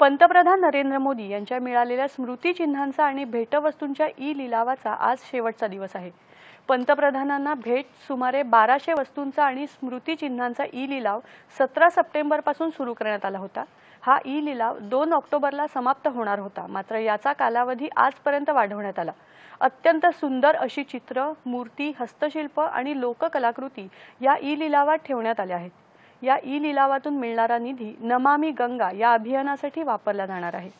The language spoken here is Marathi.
पंतप्रधान नरेंद्र मोदी यांच्या मिळालेल्या स्मृतीचिन्हांचा आणि भेटवस्तूंच्या ई लिलावाचा आज शेवटचा दिवस आहे पंतप्रधानांना भेट सुमारे बाराशे वस्तूंचा आणि स्मृतिचिन्हांचा ई लिलाव सतरा सप्टेंबरपासून सुरू करण्यात आला होता हा ई लिलाव दोन ऑक्टोबरला समाप्त होणार होता मात्र याचा कालावधी आजपर्यंत वाढवण्यात आला अत्यंत सुंदर अशी चित्र मूर्ती हस्तशिल्प आणि लोककलाकृती या ई लिलावात ठेवण्यात आल्या आहेत या ई लिलावातून मिळणारा निधी नमामी गंगा या अभियानासाठी वापरला जाणार आहे